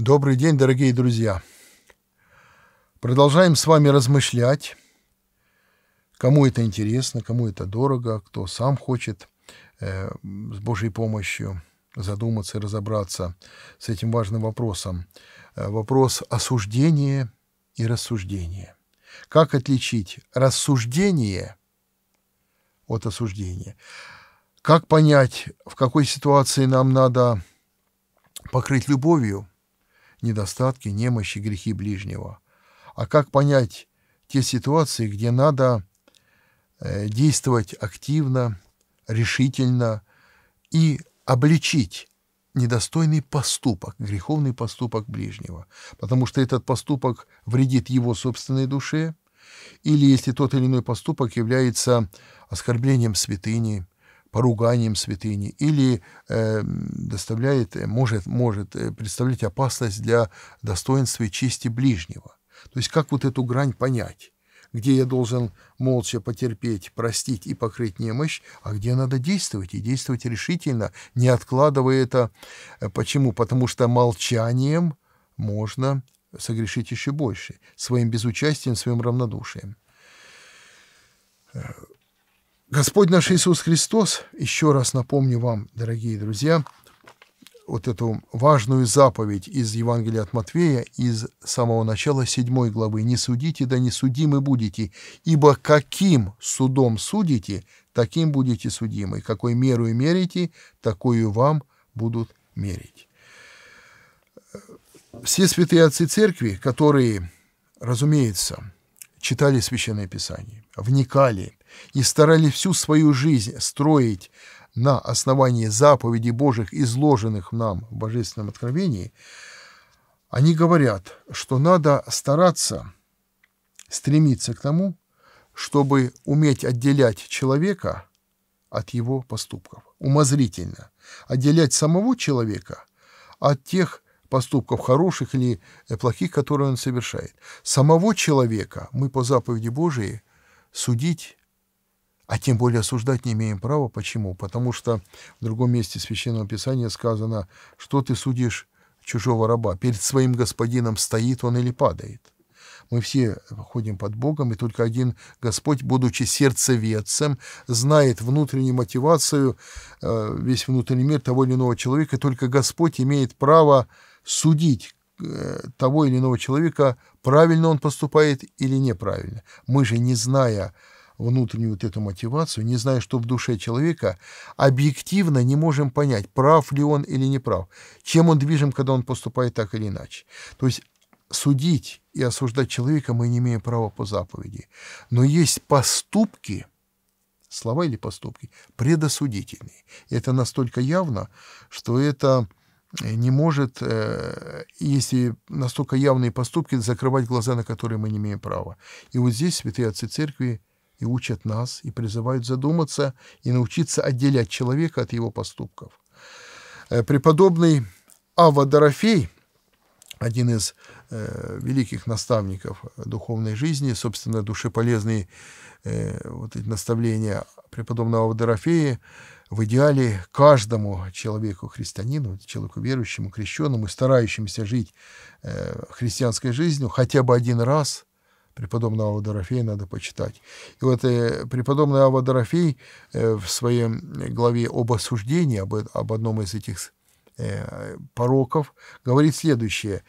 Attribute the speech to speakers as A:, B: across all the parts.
A: Добрый день, дорогие друзья! Продолжаем с вами размышлять, кому это интересно, кому это дорого, кто сам хочет э, с Божьей помощью задуматься и разобраться с этим важным вопросом. Э, вопрос осуждения и рассуждения. Как отличить рассуждение от осуждения? Как понять, в какой ситуации нам надо покрыть любовью, недостатки, немощи, грехи ближнего. А как понять те ситуации, где надо э, действовать активно, решительно и обличить недостойный поступок, греховный поступок ближнего, потому что этот поступок вредит его собственной душе, или если тот или иной поступок является оскорблением святыни, поруганием святыни или э, доставляет, может, может э, представлять опасность для достоинства и чести ближнего. То есть как вот эту грань понять? где я должен молча потерпеть, простить и покрыть немощь, а где надо действовать, и действовать решительно, не откладывая это. Э, почему? Потому что молчанием можно согрешить еще больше, своим безучастием, своим равнодушием. Э, Господь наш Иисус Христос, еще раз напомню вам, дорогие друзья, вот эту важную заповедь из Евангелия от Матвея, из самого начала 7 главы. «Не судите, да не судимы будете, ибо каким судом судите, таким будете судимы. Какой меру и мерите, такую вам будут мерить». Все святые отцы церкви, которые, разумеется, читали Священное Писание, вникали и старались всю свою жизнь строить на основании заповедей Божьих, изложенных нам в Божественном Откровении, они говорят, что надо стараться стремиться к тому, чтобы уметь отделять человека от его поступков, умозрительно, отделять самого человека от тех поступков хороших или э, плохих, которые он совершает. Самого человека мы по заповеди Божией судить, а тем более осуждать не имеем права. Почему? Потому что в другом месте Священного Писания сказано, что ты судишь чужого раба. Перед своим господином стоит он или падает. Мы все ходим под Богом, и только один Господь, будучи сердцеведцем, знает внутреннюю мотивацию, э, весь внутренний мир того или иного человека, и только Господь имеет право судить э, того или иного человека, правильно он поступает или неправильно. Мы же, не зная внутреннюю вот эту мотивацию, не зная, что в душе человека, объективно не можем понять, прав ли он или не прав, чем он движим, когда он поступает так или иначе. То есть судить и осуждать человека мы не имеем права по заповеди. Но есть поступки, слова или поступки, предосудительные. Это настолько явно, что это Э, не может, э, если настолько явные поступки, закрывать глаза, на которые мы не имеем права. И вот здесь святые отцы церкви и учат нас, и призывают задуматься и научиться отделять человека от его поступков. Э, преподобный Ава Дорофей – один из э, великих наставников духовной жизни, собственно, душеполезные э, вот эти наставления преподобного Водорофея в идеале каждому человеку, христианину, человеку верующему, крещенному, старающемуся жить э, христианской жизнью, хотя бы один раз преподобного Водорофея надо почитать. И вот э, преподобный Ава э, в своей главе об осуждении, об, об одном из этих Э, пороков, говорит следующее.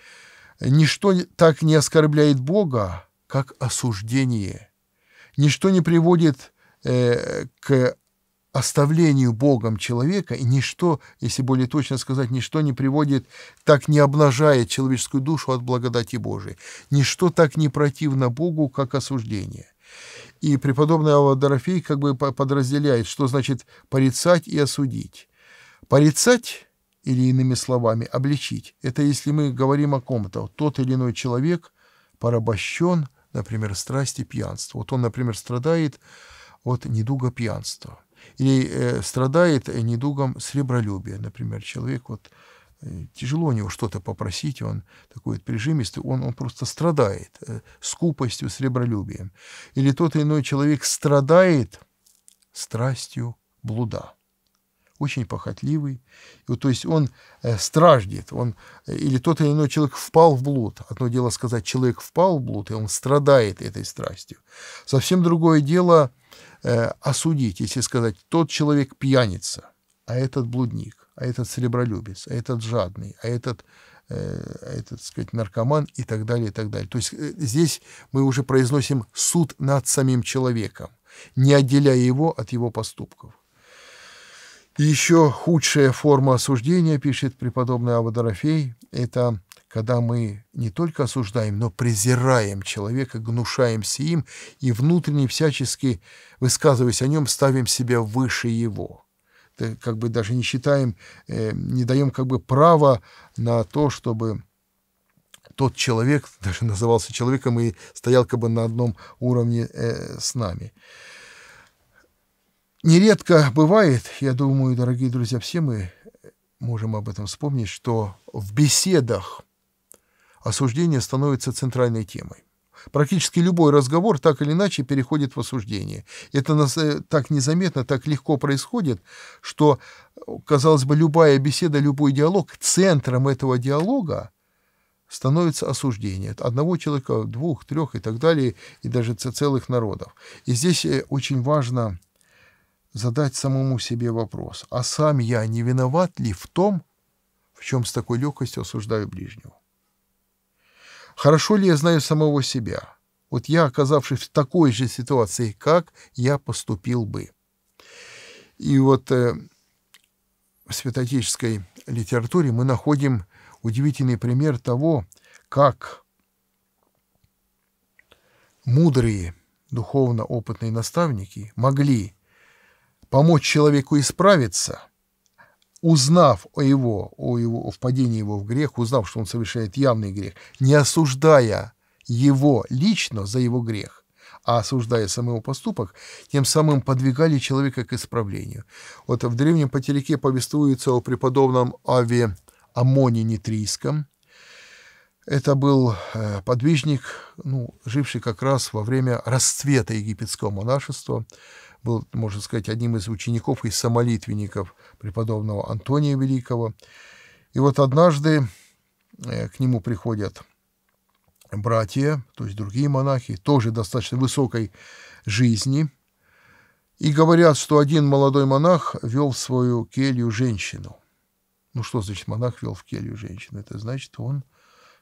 A: «Ничто так не оскорбляет Бога, как осуждение. Ничто не приводит э, к оставлению Богом человека, и ничто, если более точно сказать, ничто не приводит, так не обнажает человеческую душу от благодати Божией. Ничто так не противно Богу, как осуждение. И преподобный Ава как бы подразделяет, что значит порицать и осудить. Порицать или иными словами, обличить. Это если мы говорим о ком-то. Тот или иной человек порабощен, например, страсти пьянства. Вот он, например, страдает от недуга пьянства. Или э, страдает недугом сребролюбия. Например, человек вот э, тяжело у него что-то попросить, он такой вот прижимистый, он, он просто страдает э, скупостью, сребролюбием. Или тот или иной человек страдает страстью блуда очень похотливый. то есть он э, страждет, он, э, или тот или иной человек впал в блуд. Одно дело сказать, человек впал в блуд, и он страдает этой страстью. Совсем другое дело э, осудить, если сказать, тот человек пьяница, а этот блудник, а этот серебролюбец, а этот жадный, а этот э, а этот, сказать, наркоман и так далее, и так далее. То есть здесь мы уже произносим суд над самим человеком, не отделяя его от его поступков еще худшая форма осуждения, пишет преподобный Ава это когда мы не только осуждаем, но презираем человека, гнушаемся им и внутренне всячески, высказываясь о нем, ставим себя выше его. Это как бы даже не считаем, э, не даем как бы права на то, чтобы тот человек даже назывался человеком и стоял как бы на одном уровне э, с нами. Нередко бывает, я думаю, дорогие друзья, все мы можем об этом вспомнить, что в беседах осуждение становится центральной темой. Практически любой разговор так или иначе переходит в осуждение. Это так незаметно, так легко происходит, что, казалось бы, любая беседа, любой диалог, центром этого диалога становится осуждение одного человека, двух, трех и так далее, и даже целых народов. И здесь э, очень важно задать самому себе вопрос, а сам я не виноват ли в том, в чем с такой легкостью осуждаю ближнего? Хорошо ли я знаю самого себя? Вот я, оказавшись в такой же ситуации, как я поступил бы? И вот э, в святотеческой литературе мы находим удивительный пример того, как мудрые духовно опытные наставники могли помочь человеку исправиться, узнав о его, о его о впадении его в грех, узнав, что он совершает явный грех, не осуждая его лично за его грех, а осуждая сам его поступок, тем самым подвигали человека к исправлению. Вот в древнем Патерике повествуется о преподобном Аве Амоне Нитрийском. Это был э, подвижник, ну, живший как раз во время расцвета египетского монашества, был, можно сказать, одним из учеников и самолитвенников преподобного Антония Великого. И вот однажды э, к нему приходят братья, то есть другие монахи, тоже достаточно высокой жизни, и говорят, что один молодой монах вел в свою келью женщину. Ну что значит монах вел в келью женщину? Это значит, он,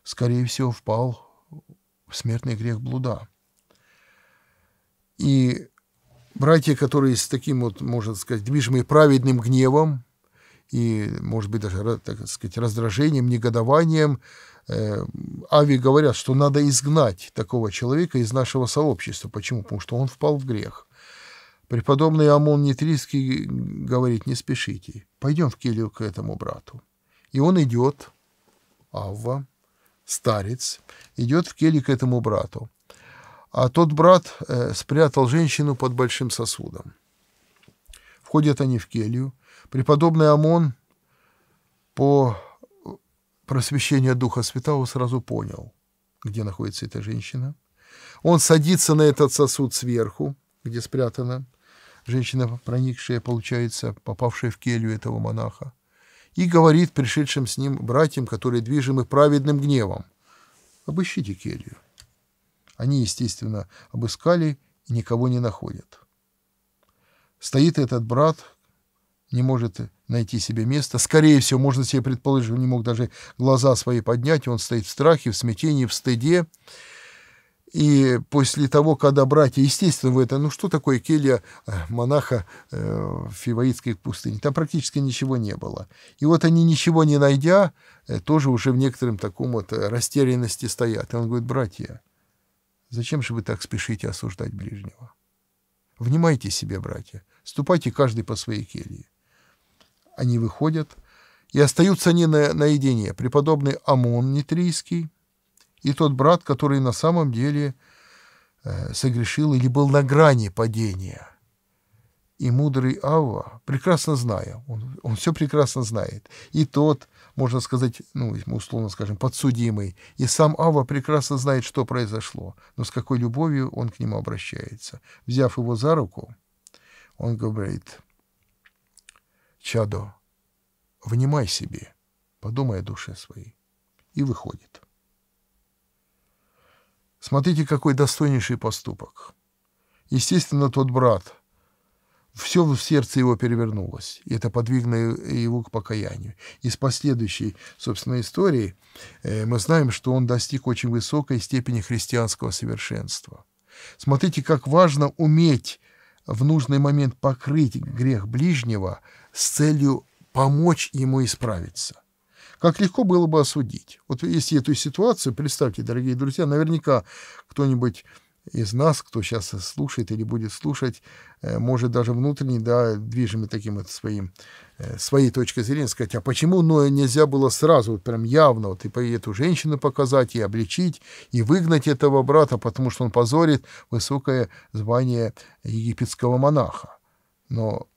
A: скорее всего, впал в смертный грех блуда. И братья, которые с таким вот, можно сказать, движимы праведным гневом и, может быть, даже, так сказать, раздражением, негодованием, э, Ави говорят, что надо изгнать такого человека из нашего сообщества. Почему? Потому что он впал в грех. Преподобный Амон Нитрийский говорит, не спешите, пойдем в келью к этому брату. И он идет, Авва, старец, идет в келью к этому брату. А тот брат э, спрятал женщину под большим сосудом. Входят они в келью. Преподобный Амон по э, просвещению Духа Святого сразу понял, где находится эта женщина. Он садится на этот сосуд сверху, где спрятана женщина, проникшая, получается, попавшая в келью этого монаха, и говорит пришедшим с ним братьям, которые движимы праведным гневом, обыщите келью. Они, естественно, обыскали и никого не находят. Стоит этот брат, не может найти себе места. Скорее всего, можно себе предположить, он не мог даже глаза свои поднять. Он стоит в страхе, в смятении, в стыде. И после того, когда братья, естественно, в это, ну что такое келья э, монаха э, в Фиваитской пустыне? Там практически ничего не было. И вот они, ничего не найдя, э, тоже уже в некотором таком вот растерянности стоят. И он говорит, братья, Зачем же вы так спешите осуждать ближнего? Внимайте себе, братья, ступайте каждый по своей келье. Они выходят, и остаются они на, наедине, преподобный Амон Нитрийский и тот брат, который на самом деле э, согрешил или был на грани падения – и мудрый Ава прекрасно зная, он, он все прекрасно знает, и тот, можно сказать, ну, условно скажем, подсудимый, и сам Ава прекрасно знает, что произошло, но с какой любовью он к нему обращается. Взяв его за руку, он говорит, «Чадо, внимай себе, подумай о душе своей», и выходит. Смотрите, какой достойнейший поступок. Естественно, тот брат – все в сердце его перевернулось. И это подвигло его к покаянию. Из последующей, собственно, истории э, мы знаем, что он достиг очень высокой степени христианского совершенства. Смотрите, как важно уметь в нужный момент покрыть грех ближнего с целью помочь ему исправиться. Как легко было бы осудить. Вот если эту ситуацию, представьте, дорогие друзья, наверняка кто-нибудь из нас, кто сейчас слушает или будет слушать, э, может даже внутренне, да, движимый таким вот своим, э, своей точкой зрения, сказать, а почему ну, нельзя было сразу, вот прям явно, вот и эту женщину показать, и обличить, и выгнать этого брата, потому что он позорит высокое звание египетского монаха. Но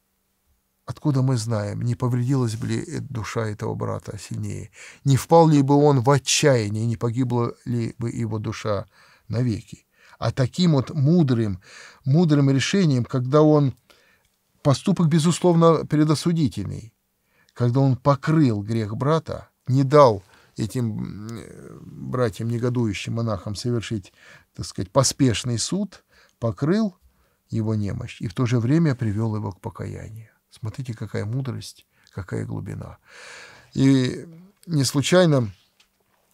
A: Откуда мы знаем, не повредилась ли э, душа этого брата сильнее, не впал ли бы он в отчаяние, не погибла ли бы его душа навеки? а таким вот мудрым, мудрым решением, когда он поступок, безусловно, предосудительный, когда он покрыл грех брата, не дал этим э, братьям негодующим монахам совершить, так сказать, поспешный суд, покрыл его немощь и в то же время привел его к покаянию. Смотрите, какая мудрость, какая глубина. И не случайно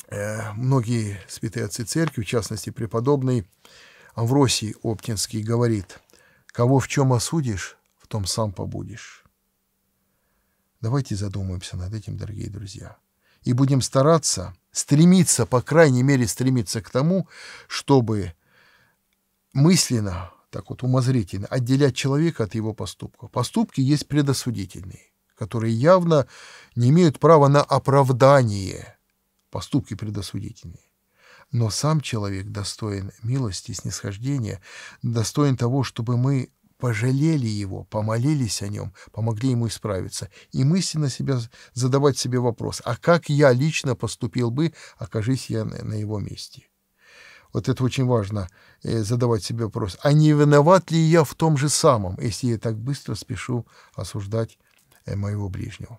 A: Э, многие святые отцы церкви, в частности преподобный Авросий Оптинский, говорит, «Кого в чем осудишь, в том сам побудешь». Давайте задумаемся над этим, дорогие друзья, и будем стараться, стремиться, по крайней мере, стремиться к тому, чтобы мысленно, так вот умозрительно, отделять человека от его поступков. Поступки есть предосудительные, которые явно не имеют права на оправдание – поступки предосудительные. Но сам человек достоин милости снисхождения, достоин того, чтобы мы пожалели его, помолились о нем, помогли ему исправиться, и мысленно себя, задавать себе вопрос, а как я лично поступил бы, окажись я на его месте? Вот это очень важно, э, задавать себе вопрос, а не виноват ли я в том же самом, если я так быстро спешу осуждать э, моего ближнего?